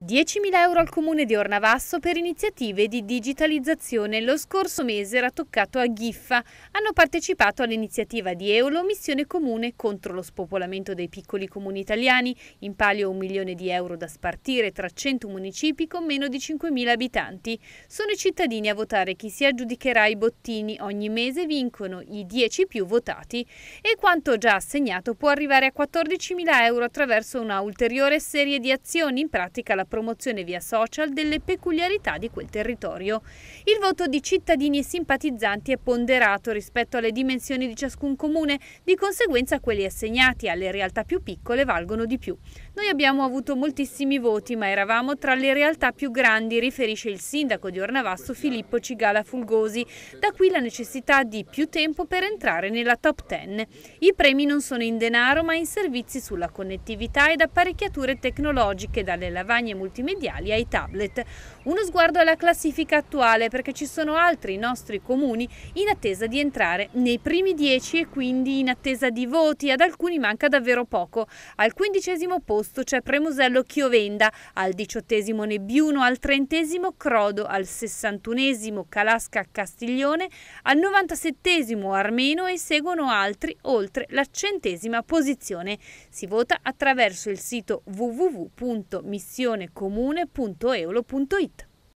10.000 euro al comune di Ornavasso per iniziative di digitalizzazione. Lo scorso mese era toccato a Giffa. Hanno partecipato all'iniziativa di Eolo, missione comune contro lo spopolamento dei piccoli comuni italiani. In palio un milione di euro da spartire tra 100 municipi con meno di 5.000 abitanti. Sono i cittadini a votare chi si aggiudicherà i bottini. Ogni mese vincono i 10 più votati. E quanto già assegnato può arrivare a 14.000 euro attraverso una ulteriore serie di azioni. In pratica la promozione via social delle peculiarità di quel territorio. Il voto di cittadini e simpatizzanti è ponderato rispetto alle dimensioni di ciascun comune, di conseguenza quelli assegnati alle realtà più piccole valgono di più. Noi abbiamo avuto moltissimi voti, ma eravamo tra le realtà più grandi, riferisce il sindaco di Ornavasso Filippo Cigala Fulgosi. Da qui la necessità di più tempo per entrare nella top 10. I premi non sono in denaro, ma in servizi sulla connettività ed apparecchiature tecnologiche, dalle lavagne multimediali ai tablet. Uno sguardo alla classifica attuale, perché ci sono altri nostri comuni in attesa di entrare nei primi 10 e quindi in attesa di voti. Ad alcuni manca davvero poco. Al quindicesimo posto posto c'è Premusello Chiovenda, al diciottesimo Nebbiuno, al trentesimo Crodo, al sessantunesimo Calasca Castiglione, al novantasettesimo Armeno e seguono altri oltre la centesima posizione. Si vota attraverso il sito www.missionecomune.eolo.it.